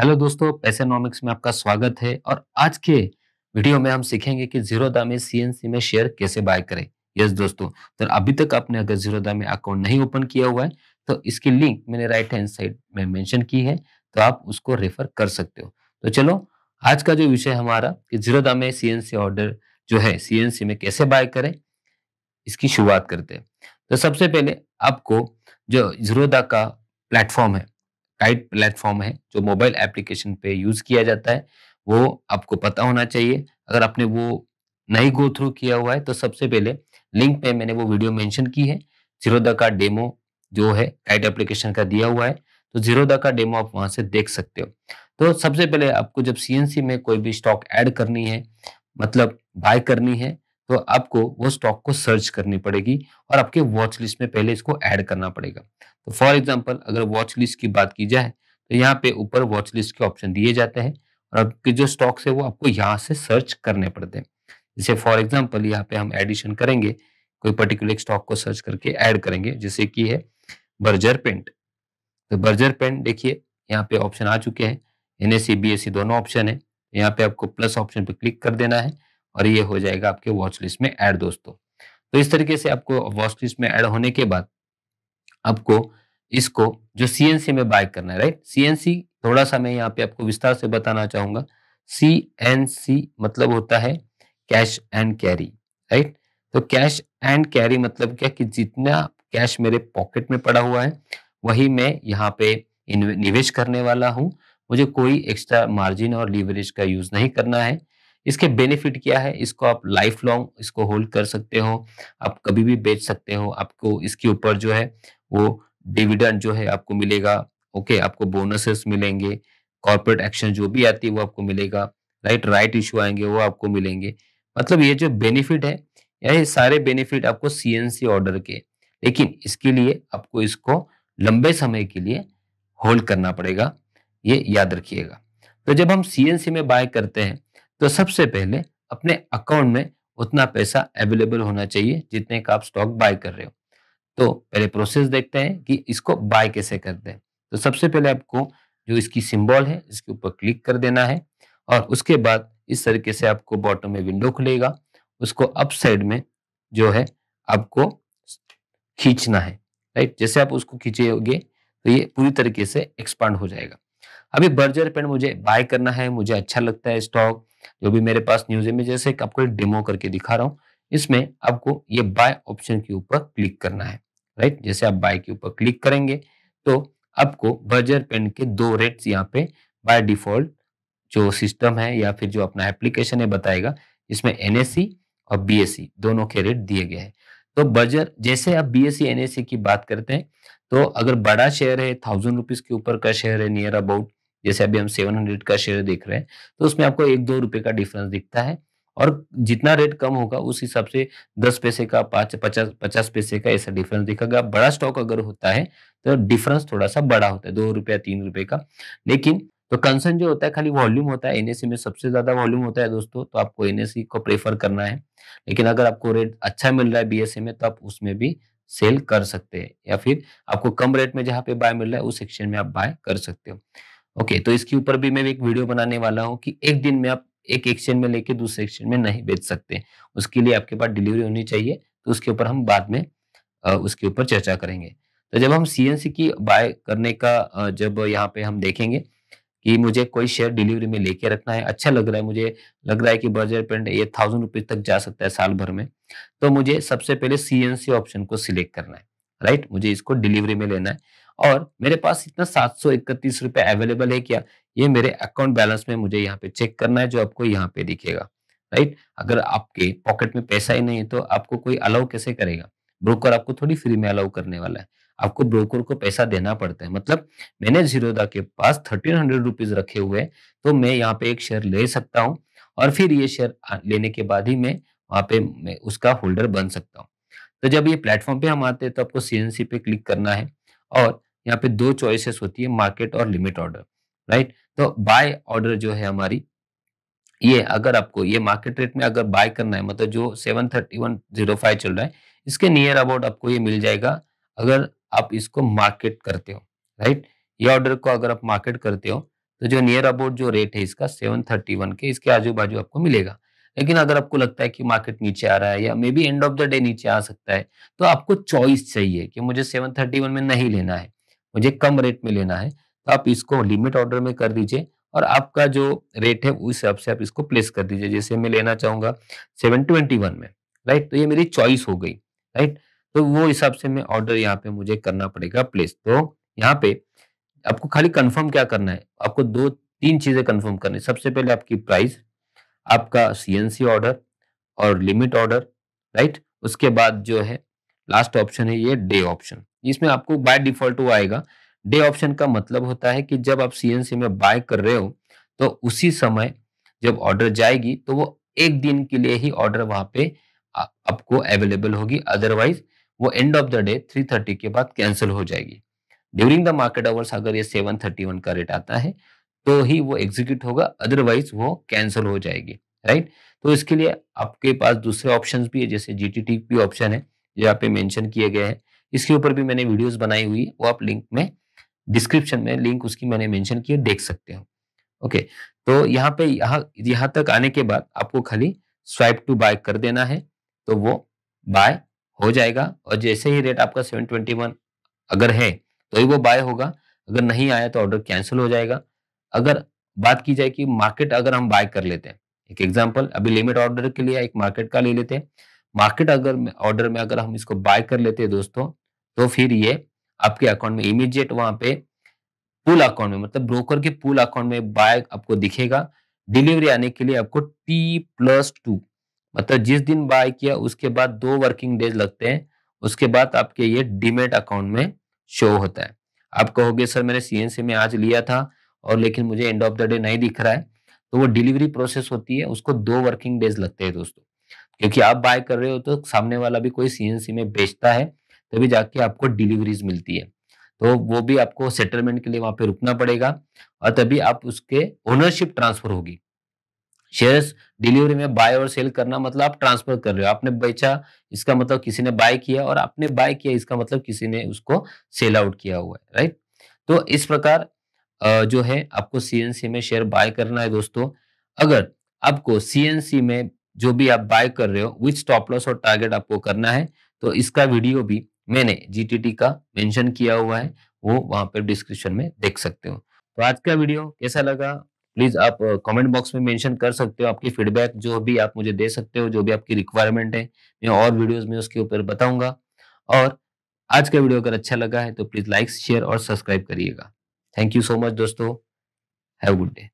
hello दोस्तों नॉमिक्स में आपका स्वागत है और आज के वीडियो में हम सीखेंगे कि जीरोदा में सीएनसी में शेयर कैसे बाय करें यस दोस्तों तो अभी तक आपने अगर जीरोदा में अकाउंट नहीं ओपन किया हुआ है तो इसकी लिंक मैंने राइट हैंड साइड में मेंशन की है तो आप उसको रेफर कर सकते हो तो चलो आज का जो विषय हमारा कि जीरोदा में सीएनसी ऑर्डर जो है सीएनसी में कैसे बाय करें इसकी शुरुआत करते हैं तो सबसे पहले आपको जो जीरोदा का प्लेटफॉर्म है गाइड प्लेटफॉर्म है जो मोबाइल एप्लीकेशन पे यूज किया जाता है वो आपको पता होना चाहिए अगर आपने वो नहीं गो थ्रू किया हुआ है तो सबसे पहले लिंक पे मैंने वो वीडियो मेंशन की है जीरोदा का डेमो जो है गाइड एप्लीकेशन का दिया हुआ है तो जीरोदा का डेमो आप वहां से देख सकते हो तो सबसे पहले आपको जब सीएनसी में कोई भी स्टॉक ऐड करनी है मतलब बाय करनी है तो आपको वो स्टॉक को सर्च करनी पड़ेगी और आपके वॉच लिस्ट में पहले इसको ऐड करना पड़ेगा तो फॉर एग्जाम्पल अगर वॉच लिस्ट की बात की जाए तो यहाँ पे ऊपर वॉच लिस्ट के ऑप्शन दिए जाते हैं और आपके जो स्टॉक्स है वो आपको यहाँ से सर्च करने पड़ते हैं जैसे फॉर एग्जाम्पल यहाँ पे हम एडिशन करेंगे कोई पर्टिकुलर स्टॉक को सर्च करके एड करेंगे जैसे कि है बर्जर पेंट तो बर्जर पेंट देखिए यहाँ पे ऑप्शन आ चुके हैं एन एस सी दोनों ऑप्शन है यहाँ पे आपको प्लस ऑप्शन पे क्लिक कर देना है और ये हो जाएगा आपके वॉच लिस्ट में ऐड दोस्तों तो इस तरीके से आपको वॉच लिस्ट में ऐड होने के बाद आपको इसको जो सीएनसी में बाय करना है राइट सीएनसी थोड़ा सा मैं यहाँ पे आपको विस्तार से बताना चाहूंगा सी एन सी मतलब होता है कैश एंड कैरी राइट तो कैश एंड कैरी मतलब क्या कि जितना कैश मेरे पॉकेट में पड़ा हुआ है वही मैं यहाँ पे निवेश करने वाला हूँ मुझे कोई एक्स्ट्रा मार्जिन और लीवरेज का यूज नहीं करना है इसके बेनिफिट क्या है इसको आप लाइफ लॉन्ग इसको होल्ड कर सकते हो आप कभी भी बेच सकते हो आपको इसके ऊपर जो है वो डिविडेंड जो है आपको मिलेगा ओके आपको बोनसेस मिलेंगे कॉर्पोरेट एक्शन जो भी आती है वो आपको मिलेगा राइट राइट इशू आएंगे वो आपको मिलेंगे मतलब ये जो बेनिफिट है ये सारे बेनिफिट आपको सीएनसी ऑर्डर के लेकिन इसके लिए आपको इसको लंबे समय के लिए होल्ड करना पड़ेगा ये याद रखिएगा तो जब हम सीएनसी में बाय करते हैं तो सबसे पहले अपने अकाउंट में उतना पैसा अवेलेबल होना चाहिए जितने का आप स्टॉक बाय कर रहे हो तो पहले प्रोसेस देखते हैं कि इसको बाय कैसे करते हैं तो सबसे पहले आपको जो इसकी सिंबल है इसके ऊपर क्लिक कर देना है और उसके बाद इस तरीके से आपको बॉटम में विंडो खुलेगा उसको अप साइड में जो है आपको खींचना है राइट जैसे आप उसको खींचे तो ये पूरी तरीके से एक्सपांड हो जाएगा अभी बर्जर पेन मुझे बाय करना है मुझे अच्छा लगता है स्टॉक जो भी मेरे पास न्यूज इमेजेस है आपको डेमो करके दिखा रहा हूँ इसमें आपको ये बाय ऑप्शन के ऊपर क्लिक करना है राइट जैसे आप बाय के ऊपर क्लिक करेंगे तो आपको बर्जर पेन के दो रेट्स यहाँ पे बाय डिफॉल्ट जो सिस्टम है या फिर जो अपना एप्लीकेशन है बताएगा इसमें एनएससी और बीएससी दोनों के रेट दिए गए हैं तो बर्जर जैसे आप बीएससी एनएससी की बात करते हैं तो अगर बड़ा शेयर है थाउजेंड रुपीज के ऊपर का शेयर है नियर अबाउट जैसे अभी हम सेवन हंड्रेड का शेयर देख रहे हैं तो उसमें आपको एक दो रुपए का डिफरेंस दिखता है और जितना रेट कम होगा उस हिसाब से दस पैसे का पाँच पचास पचास पैसे का ऐसा डिफरेंस दिखेगा बड़ा स्टॉक अगर होता है तो डिफरेंस थोड़ा सा बड़ा होता है दो रुपया तीन रुपए का लेकिन तो कंसर्न जो होता है खाली वॉल्यूम होता है एनएससी e में सबसे ज्यादा वॉल्यूम होता है दोस्तों तो आपको एनएससी e को प्रेफर करना है लेकिन अगर आपको रेट अच्छा मिल रहा है बीएसए e में तो आप उसमें भी सेल कर सकते हैं या फिर आपको कम रेट में जहाँ पे बाय मिल रहा है उस सेक्शन में आप बाय कर सकते हो ओके तो इसके ऊपर भी मैं एक वीडियो बनाने वाला हूँ कि एक दिन में आप एक एक्सचेंज में लेके दूसरे एक्सचेंज में नहीं बेच सकते उसके लिए आपके पास डिलीवरी होनी चाहिए तो उसके ऊपर हम बाद में उसके ऊपर चर्चा करेंगे तो जब हम सी की बाय करने का जब यहाँ पे हम देखेंगे कि मुझे कोई शेयर डिलीवरी में लेके रखना है अच्छा लग रहा है मुझे लग रहा है कि बर्जर पेंट ये थाउजेंड रुपीज तक जा सकता है साल भर में तो मुझे सबसे पहले सी ऑप्शन को सिलेक्ट करना है राइट मुझे इसको डिलीवरी में लेना है और मेरे पास इतना सात सौ इकतीस रुपए अवेलेबल है क्या ये मेरे अकाउंट बैलेंस में मुझे यहाँ पे चेक करना है जो आपको यहाँ पे दिखेगा राइट अगर आपके पॉकेट में पैसा ही नहीं है तो आपको कोई अलाउ कैसे करेगा ब्रोकर आपको थोड़ी फ्री में अलाउ करने वाला है आपको ब्रोकर को पैसा देना पड़ता है मतलब मैंने जीरोदा के पास थर्टीन हंड्रेड रुपीज रखे हुए हैं तो मैं यहाँ पे एक शेयर ले सकता हूँ और फिर ये शेयर लेने के बाद ही मैं वहाँ पे मैं उसका होल्डर बन सकता हूँ तो जब ये प्लेटफॉर्म पे हम आते हैं तो आपको सीएनसी पे क्लिक करना है और यहाँ पे दो चॉइसेस होती है मार्केट और लिमिट ऑर्डर राइट तो बाय ऑर्डर जो है हमारी ये अगर आपको ये मार्केट रेट में अगर बाय करना है मतलब जो seven thirty one zero five चल रहा है इसके नियर अबाउट आपको ये मिल जाएगा अगर आप इसको मार्केट करते हो राइट ये ऑर्डर को अगर आप मार्केट करते हो तो जो नियर अबाउट जो रेट है इसका सेवन थर्टी वन के इसके आजू बाजू आपको मिलेगा लेकिन अगर आपको लगता है कि मार्केट नीचे आ रहा है या maybe end of the day नीचे आ सकता है तो आपको चॉइस चाहिए कि मुझे सेवन थर्टी वन में नहीं लेना है मुझे कम रेट में लेना है तो आप इसको लिमिट ऑर्डर में कर दीजिए और आपका जो रेट है उस हिसाब से आप इसको प्लेस कर दीजिए जैसे मैं लेना चाहूंगा सेवन ट्वेंटी वन में राइट तो ये मेरी चॉइस हो गई राइट तो वो हिसाब से मैं ऑर्डर यहाँ पे मुझे करना पड़ेगा प्लेस तो यहाँ पे आपको खाली कंफर्म क्या करना है आपको दो तीन चीजें कंफर्म करनी सबसे पहले आपकी प्राइस आपका सीएनसी ऑर्डर और लिमिट ऑर्डर राइट उसके बाद जो है लास्ट ऑप्शन है ये डे ऑप्शन इसमें आपको बाय डिफॉल्ट वो आएगा डे ऑप्शन का मतलब होता है कि जब आप सीएनसी में बाय कर रहे हो तो उसी समय जब ऑर्डर जाएगी तो वो एक दिन के लिए ही ऑर्डर वहां पे आपको अवेलेबल होगी अदरवाइज वो end of the day three thirty के बाद कैंसिल हो जाएगी ड्यूरिंग द मार्केट आवर्स अगर ये सेवन थर्टी वन का रेट आता है तो ही वो एग्जीक्यूट होगा अदरवाइज वो कैंसिल हो जाएगी राइट तो इसके लिए आपके पास दूसरे ऑप्शन भी है जैसे जी टी भी ऑप्शन है जो यहाँ पे मेंशन किए गए हैं इसके ऊपर भी मैंने वीडियोस बनाई हुई वो आप लिंक में डिस्क्रिप्शन में लिंक उसकी मैंने मेंशन की है देख सकते हो ओके तो यहाँ पे यहाँ यहाँ तक आने के बाद आपको खाली स्वाइप टू बाय कर देना है तो वो बाय हो जाएगा और जैसे ही रेट आपका 721 अगर है तो ही वो बाय होगा अगर नहीं आया तो ऑर्डर कैंसिल हो जाएगा अगर बात की जाए कि मार्केट अगर हम बाय कर लेते हैं एक एग्जाम्पल अभी लिमिट ऑर्डर के लिए एक मार्केट का ले लेते हैं मार्केट अगर ऑर्डर में अगर हम इसको बाय कर लेते हैं दोस्तों तो फिर ये आपके अकाउंट में इमीडिएट वहां पे पूल अकाउंट में मतलब ब्रोकर के पूल अकाउंट में बाय आपको दिखेगा डिलीवरी आने के लिए आपको टी प्लस टू मतलब जिस दिन बाय किया उसके बाद दो वर्किंग डेज लगते हैं उसके बाद आपके ये डिमेट अकाउंट में शो होता है आप कहोगे सर मैंने सीएनसी में आज लिया था और लेकिन मुझे एंड ऑफ द डे नहीं दिख रहा है तो वो डिलीवरी प्रोसेस होती है उसको दो वर्किंग डेज लगते हैं दोस्तों क्योंकि आप बाय कर रहे हो तो सामने वाला भी कोई सीएनसी में बेचता है तभी तो जाके आपको डिलीवरीज मिलती है तो वो भी आपको सेटलमेंट के लिए वहां पे रुकना पड़ेगा और तभी आप उसके ओनरशिप ट्रांसफर होगी शेयर्स डिलीवरी में बाय और सेल करना मतलब आप ट्रांसफर कर रहे हो आपने बेचा इसका मतलब किसी ने बाय किया और आपने बाय किया इसका मतलब किसी ने उसको सेल आउट किया हुआ है राइट तो इस प्रकार जो है आपको सीएनसी में शेयर बाय करना है दोस्तों अगर आपको सीएनसी में जो भी आप बाय कर रहे हो विच स्टॉप लॉस और टारगेट आपको करना है तो इसका वीडियो भी मैंने जीटीटी का मेंशन किया हुआ है वो वहां पर डिस्क्रिप्शन में देख सकते हो तो आज का वीडियो कैसा लगा प्लीज आप कमेंट बॉक्स में मेंशन कर सकते हो आपकी फीडबैक जो भी आप मुझे दे सकते हो जो भी आपकी रिक्वायरमेंट है मैं और वीडियोस में उसके ऊपर बताऊंगा और आज का वीडियो अगर अच्छा लगा है तो प्लीज लाइक शेयर और सब्सक्राइब करिएगा थैंक यू सो मच दोस्तों हैव गुड डे